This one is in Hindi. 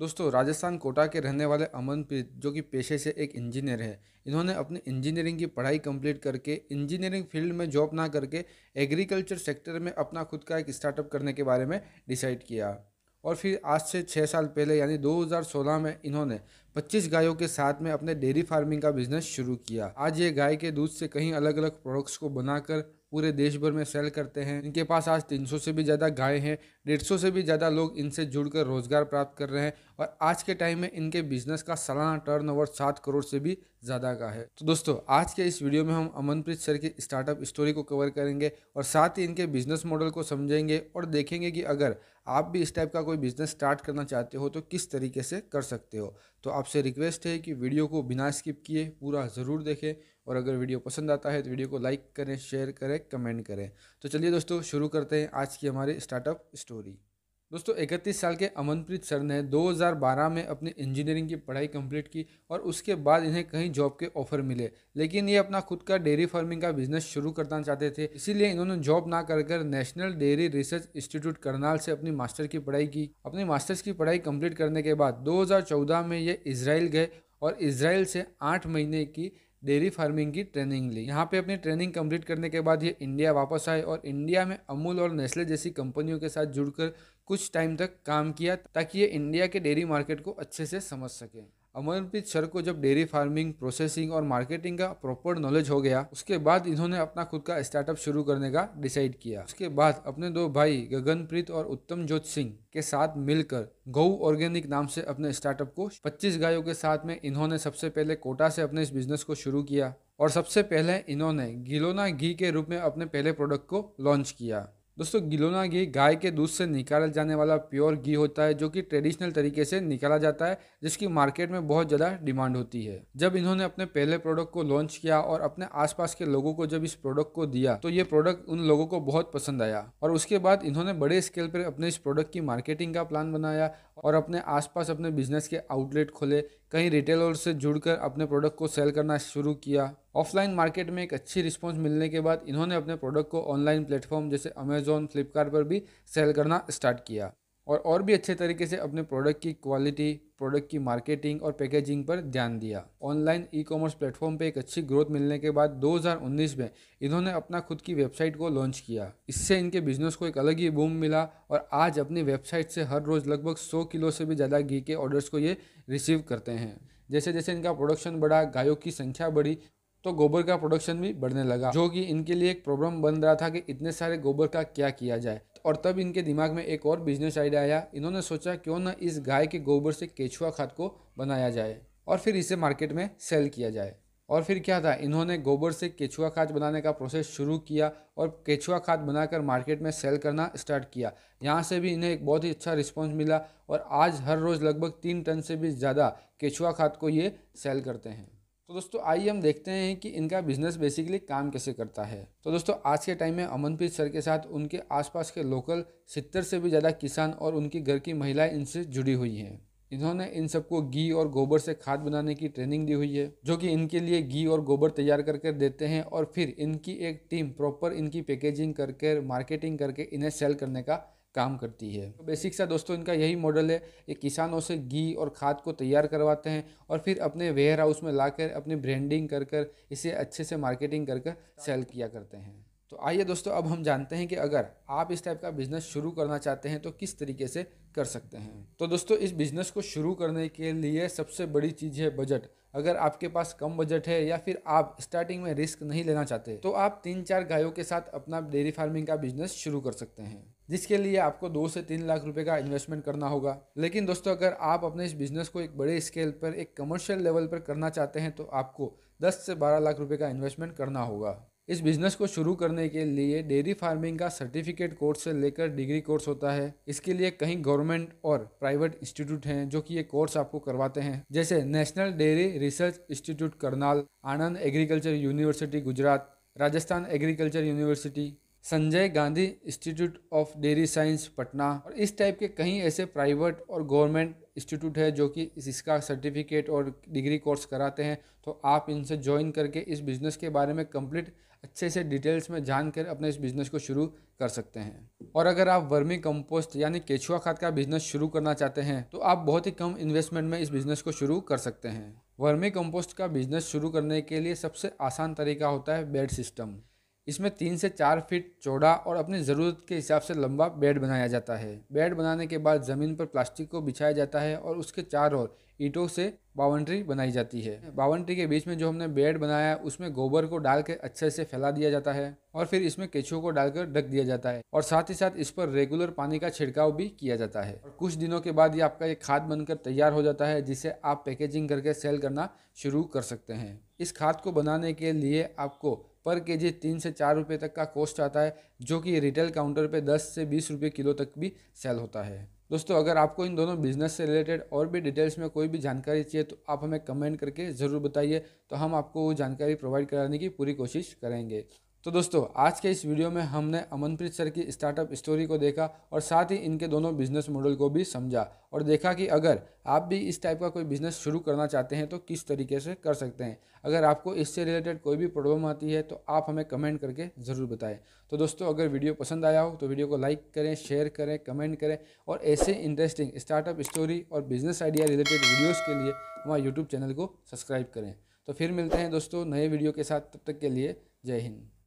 दोस्तों राजस्थान कोटा के रहने वाले अमनप्रीत जो कि पेशे से एक इंजीनियर है इन्होंने अपनी इंजीनियरिंग की पढ़ाई कंप्लीट करके इंजीनियरिंग फील्ड में जॉब ना करके एग्रीकल्चर सेक्टर में अपना खुद का एक स्टार्टअप करने के बारे में डिसाइड किया और फिर आज से छः साल पहले यानी 2016 में इन्होंने 25 गायों के साथ में अपने डेयरी फार्मिंग का बिजनेस शुरू किया आज ये गाय के दूध से कहीं अलग अलग प्रोडक्ट्स को बनाकर पूरे देश भर में सेल करते हैं इनके पास आज 300 से भी ज़्यादा गाय हैं डेढ़ से भी ज़्यादा लोग इनसे जुड़कर रोज़गार प्राप्त कर रहे हैं और आज के टाइम में इनके बिजनेस का सालाना टर्न ओवर करोड़ से भी ज़्यादा का है तो दोस्तों आज के इस वीडियो में हम अमनप्रीत सर की स्टार्टअप स्टोरी को कवर करेंगे और साथ ही इनके बिजनेस मॉडल को समझेंगे और देखेंगे कि अगर आप भी इस टाइप का कोई बिज़नेस स्टार्ट करना चाहते हो तो किस तरीके से कर सकते हो तो आपसे रिक्वेस्ट है कि वीडियो को बिना स्किप किए पूरा ज़रूर देखें और अगर वीडियो पसंद आता है तो वीडियो को लाइक करें शेयर करें कमेंट करें तो चलिए दोस्तों शुरू करते हैं आज की हमारी स्टार्टअप स्टोरी दोस्तों 31 साल के अमनप्रीत सर ने 2012 में अपनी इंजीनियरिंग की पढ़ाई कंप्लीट की और उसके बाद इन्हें कहीं जॉब के ऑफर मिले लेकिन ये अपना खुद का डेयरी फार्मिंग का बिजनेस शुरू करना चाहते थे इसीलिए इन्होंने जॉब ना कर कर national dairy research institute Karnal से अपनी मास्टर की पढ़ाई की अपनी मास्टर्स की पढ़ाई कम्प्लीट करने के बाद दो में ये इसराइल गए और इसराइल से आठ महीने की डेयरी फार्मिंग की ट्रेनिंग ली यहाँ पे अपनी ट्रेनिंग कंप्लीट करने के बाद ये इंडिया वापस आए और इंडिया में अमूल और नेस्ले जैसी कंपनियों के साथ जुड़कर कुछ टाइम तक काम किया ताकि ये इंडिया के डेयरी मार्केट को अच्छे से समझ सकें अमरप्रीत सर को जब डेयरी फार्मिंग प्रोसेसिंग और मार्केटिंग का प्रॉपर नॉलेज हो गया उसके बाद इन्होंने अपना खुद का स्टार्टअप शुरू करने का डिसाइड किया उसके बाद अपने दो भाई गगनप्रीत और उत्तम ज्योत सिंह के साथ मिलकर गऊ ऑर्गेनिक नाम से अपने स्टार्टअप को 25 गायों के साथ में इन्होंने सबसे पहले कोटा से अपने इस बिजनेस को शुरू किया और सबसे पहले इन्होंने गिलोना घी के रूप में अपने पहले प्रोडक्ट को लॉन्च किया दोस्तों गिलोना घी गाय के दूध से निकाला जाने वाला प्योर घी होता है जो कि ट्रेडिशनल तरीके से निकाला जाता है जिसकी मार्केट में बहुत ज़्यादा डिमांड होती है जब इन्होंने अपने पहले प्रोडक्ट को लॉन्च किया और अपने आसपास के लोगों को जब इस प्रोडक्ट को दिया तो ये प्रोडक्ट उन लोगों को बहुत पसंद आया और उसके बाद इन्होंने बड़े स्केल पर अपने इस प्रोडक्ट की मार्केटिंग का प्लान बनाया और अपने आसपास अपने बिजनेस के आउटलेट खोले कई रिटेलर से जुड़कर अपने प्रोडक्ट को सेल करना शुरू किया ऑफलाइन मार्केट में एक अच्छी रिस्पॉन्स मिलने के बाद इन्होंने अपने प्रोडक्ट को ऑनलाइन प्लेटफॉर्म जैसे अमेजोन फ्लिपकार्ट पर भी सेल करना स्टार्ट किया और और भी अच्छे तरीके से अपने प्रोडक्ट की क्वालिटी प्रोडक्ट की मार्केटिंग और पैकेजिंग पर ध्यान दिया ऑनलाइन ई कॉमर्स प्लेटफॉर्म पर एक अच्छी ग्रोथ मिलने के बाद 2019 में इन्होंने अपना खुद की वेबसाइट को लॉन्च किया इससे इनके बिजनेस को एक अलग ही बूम मिला और आज अपनी वेबसाइट से हर रोज़ लगभग 100 किलो से भी ज़्यादा घी के ऑर्डर्स को ये रिसीव करते हैं जैसे जैसे इनका प्रोडक्शन बढ़ा गायों की संख्या बढ़ी तो गोबर का प्रोडक्शन भी बढ़ने लगा जो कि इनके लिए एक प्रॉब्लम बन रहा था कि इतने सारे गोबर का क्या किया जाए और तब इनके दिमाग में एक और बिजनेस आइडिया आया इन्होंने सोचा क्यों ना इस गाय के गोबर से केचुआ खाद को बनाया जाए और फिर इसे मार्केट में सेल किया जाए और फिर क्या था इन्होंने गोबर से केचुआ खाद बनाने का प्रोसेस शुरू किया और केचुआ खाद बनाकर मार्केट में सेल करना स्टार्ट किया यहाँ से भी इन्हें एक बहुत ही अच्छा रिस्पॉन्स मिला और आज हर रोज़ लगभग तीन टन से भी ज़्यादा केचुआ खाद को ये सेल करते हैं तो दोस्तों आइए हम देखते हैं कि इनका बिजनेस बेसिकली काम कैसे करता है तो दोस्तों आज के टाइम में अमनप्रीत सर के साथ उनके आसपास के लोकल सितर से भी ज़्यादा किसान और उनकी घर की महिलाएं इनसे जुड़ी हुई हैं इन्होंने इन सबको घी और गोबर से खाद बनाने की ट्रेनिंग दी हुई है जो कि इनके लिए घी और गोबर तैयार करके देते हैं और फिर इनकी एक टीम प्रॉपर इनकी पैकेजिंग करके मार्केटिंग करके इन्हें सेल करने का काम करती है तो बेसिक सा दोस्तों इनका यही मॉडल है ये किसानों से घी और खाद को तैयार करवाते हैं और फिर अपने वेयर हाउस में लाकर अपनी ब्रांडिंग कर कर इसे अच्छे से मार्केटिंग कर कर सेल किया करते हैं तो आइए दोस्तों अब हम जानते हैं कि अगर आप इस टाइप का बिज़नेस शुरू करना चाहते हैं तो किस तरीके से कर सकते हैं तो दोस्तों इस बिज़नेस को शुरू करने के लिए सबसे बड़ी चीज़ है बजट अगर आपके पास कम बजट है या फिर आप स्टार्टिंग में रिस्क नहीं लेना चाहते तो आप तीन चार गायों के साथ अपना डेयरी फार्मिंग का बिजनेस शुरू कर सकते हैं जिसके लिए आपको दो से तीन लाख रुपए का इन्वेस्टमेंट करना होगा लेकिन दोस्तों अगर आप अपने इस बिजनेस को एक बड़े स्केल पर एक कमर्शियल लेवल पर करना चाहते हैं तो आपको दस से बारह लाख रुपये का इन्वेस्टमेंट करना होगा इस बिजनेस को शुरू करने के लिए डेयरी फार्मिंग का सर्टिफिकेट कोर्स से लेकर डिग्री कोर्स होता है इसके लिए कई गवर्नमेंट और प्राइवेट इंस्टीट्यूट हैं जो कि ये कोर्स आपको करवाते हैं जैसे national dairy research institute Karnal Anand agriculture university Gujarat Rajasthan agriculture university Sanjay Gandhi institute of dairy science Patna और इस टाइप के कई ऐसे प्राइवेट और गवर्नमेंट इंस्टीट्यूट है जो कि इसका सर्टिफिकेट और डिग्री कोर्स कराते हैं तो आप इनसे ज्वाइन करके इस बिज़नेस के बारे में कंप्लीट अच्छे से डिटेल्स में जानकर अपने इस बिज़नेस को शुरू कर सकते हैं और अगर आप वर्मी कंपोस्ट यानी केचुआ खाद का बिज़नेस शुरू करना चाहते हैं तो आप बहुत ही कम इन्वेस्टमेंट में इस बिज़नेस को शुरू कर सकते हैं वर्मी कंपोस्ट का बिज़नेस शुरू करने के लिए सबसे आसान तरीका होता है बेड सिस्टम इसमें तीन से चार फीट चौड़ा और अपनी ज़रूरत के हिसाब से लंबा बेड बनाया जाता है बेड बनाने के बाद ज़मीन पर प्लास्टिक को बिछाया जाता है और उसके चार ओर ईंटों से बाउंड्री बनाई जाती है बाउंड्री के बीच में जो हमने बेड बनाया उसमें गोबर को डाल के अच्छे से फैला दिया जाता है और फिर इसमें केचुओं को डालकर ढक दिया जाता है और साथ ही साथ इस पर रेगुलर पानी का छिड़काव भी किया जाता है और कुछ दिनों के बाद ये आपका एक खाद बनकर तैयार हो जाता है जिसे आप पैकेजिंग करके सेल करना शुरू कर सकते हैं इस खाद को बनाने के लिए आपको पर के जी तीन से चार रुपये तक का कॉस्ट आता है जो कि रिटेल काउंटर पे दस से बीस रुपये किलो तक भी सेल होता है दोस्तों अगर आपको इन दोनों बिजनेस से रिलेटेड और भी डिटेल्स में कोई भी जानकारी चाहिए तो आप हमें कमेंट करके ज़रूर बताइए तो हम आपको वो जानकारी प्रोवाइड कराने की पूरी कोशिश करेंगे तो दोस्तों आज के इस वीडियो में हमने अमनप्रीत सर की स्टार्टअप स्टोरी को देखा और साथ ही इनके दोनों बिजनेस मॉडल को भी समझा और देखा कि अगर आप भी इस टाइप का कोई बिजनेस शुरू करना चाहते हैं तो किस तरीके से कर सकते हैं अगर आपको इससे रिलेटेड कोई भी प्रॉब्लम आती है तो आप हमें कमेंट करके ज़रूर बताएं तो दोस्तों अगर वीडियो पसंद आया हो तो वीडियो को लाइक करें शेयर करें कमेंट करें और ऐसे इंटरेस्टिंग स्टार्टअप स्टोरी और बिजनेस आइडिया रिलेटेड वीडियोज़ के लिए हमारे यूट्यूब चैनल को सब्सक्राइब करें तो फिर मिलते हैं दोस्तों नए वीडियो के साथ तब तक के लिए जय हिंद